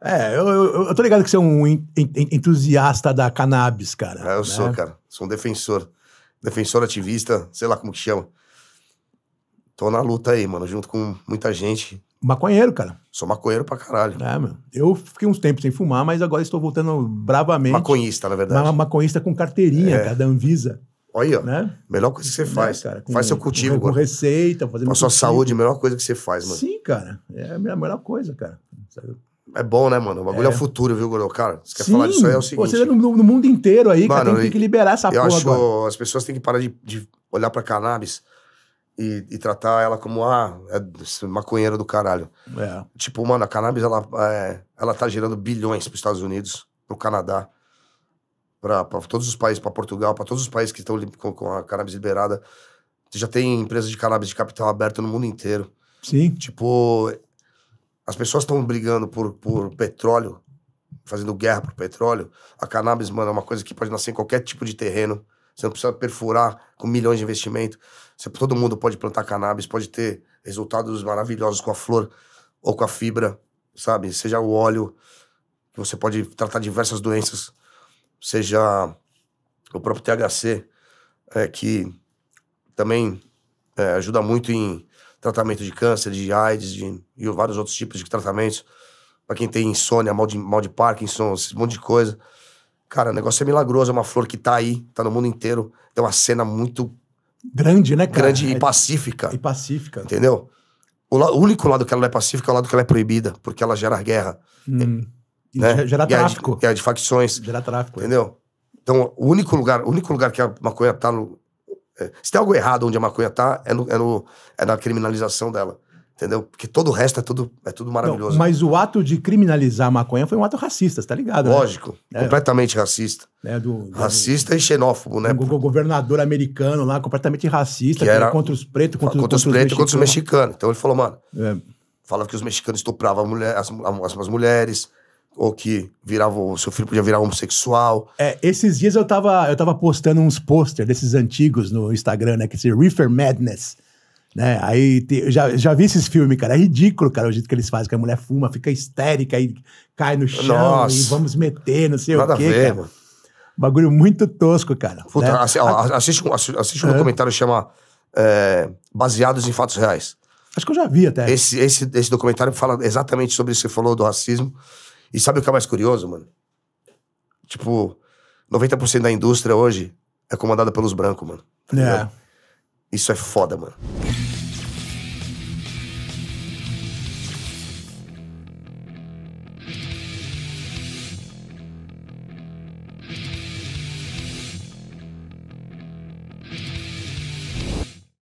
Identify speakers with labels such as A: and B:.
A: É, eu, eu, eu, tô ligado que você é um entusiasta da cannabis, cara.
B: É, eu né? sou, cara. Sou um defensor. Defensor ativista, sei lá como que chama. Tô na luta aí, mano, junto com muita gente. Maconheiro, cara. Sou maconheiro pra caralho. É, meu.
A: Eu fiquei uns tempos sem fumar, mas agora estou voltando bravamente. Maconhista, na verdade. Ma maconhista com carteirinha, é. cara, da Anvisa.
B: Olha, né? melhor coisa que você né, faz. cara, com, faz seu cultivo. Com, com receita, fazendo. Com a sua cultivo. saúde, melhor coisa que você faz, mano. Sim, cara. É a melhor coisa, cara. Sabe? é bom, né, mano? O bagulho é, é o futuro, viu, Gordo? Cara, você quer Sim, falar disso aí? É o seguinte. Você no,
A: no mundo inteiro aí, mano, cara, tem, tem, que liberar essa eu porra. Eu acho
B: agora. as pessoas têm que parar de, de olhar pra cannabis e, e, tratar ela como, ah, é maconheira do caralho. É. Tipo, mano, a cannabis, ela, é, ela tá gerando bilhões pros Estados Unidos, pro Canadá, pra, pra todos os países, pra Portugal, pra todos os países que estão com, com a cannabis liberada. Já tem empresas de cannabis de capital aberto no mundo inteiro. Sim. Tipo, as pessoas estão brigando por, por petróleo, fazendo guerra por petróleo. A cannabis, mano, é uma coisa que pode nascer em qualquer tipo de terreno. Você não precisa perfurar com milhões de investimento. Você, todo mundo pode plantar cannabis, pode ter resultados maravilhosos com a flor ou com a fibra, sabe? Seja o óleo, que você pode tratar diversas doenças. Seja o próprio THC, é, que também é, ajuda muito em tratamento de câncer, de AIDS de, e vários outros tipos de tratamentos. Para quem tem insônia, mal de, mal de Parkinson, esse monte de coisa. Cara, o negócio é milagroso, é uma flor que tá aí, tá no mundo inteiro. É uma cena muito.
A: Grande, né, cara? Grande é, e
B: pacífica.
A: E pacífica.
B: Entendeu? O, o, único lado que ela é pacífica é o lado que ela é proibida, porque ela gera guerra. Hum. É, e, né? Gera é tráfico. Guerra de, guerra é de facções. Gera tráfico. Entendeu? Então, o único lugar, o único lugar que a maconha tá no, é, se tem algo errado onde a maconha tá, é, no, é, no, é na criminalização dela. Entendeu? Porque todo o resto é tudo, é tudo maravilhoso. Não,
A: mas o ato de criminalizar a maconha foi um ato racista, tá ligado? Né? Lógico. Né?
B: Completamente é, racista. do, do, racista do, e xenófobo, né? O
A: governador americano lá, completamente racista, que era contra os pretos, contra, contra os, pretos e contra os
B: mexicanos. Então ele falou, mano. É. Falava que os mexicanos estupravam mulher, as, as, as mulheres, ou que virava, o seu filho podia virar homossexual.
A: É, esses dias eu tava, eu tava postando uns pôster desses antigos no Instagram, né? Que esse Reefer Madness. Né? Aí te, já, já vi esses filmes, cara. É ridículo, cara, o jeito que eles fazem, que a mulher fuma, fica histérica e cai no chão Nossa. e vamos meter, não sei Nada o quê. A ver, cara. Mano. Bagulho muito tosco, cara.
B: né? Assim, assi assiste, assiste um documentário que chama é, Baseados em Fatos Reais. Acho que eu já vi até. Esse, esse, esse documentário fala exatamente sobre isso que você falou do racismo. E sabe o que é mais curioso, mano? Tipo, 90% da indústria hoje é comandada pelos brancos, mano. Tá é. Isso é foda, mano.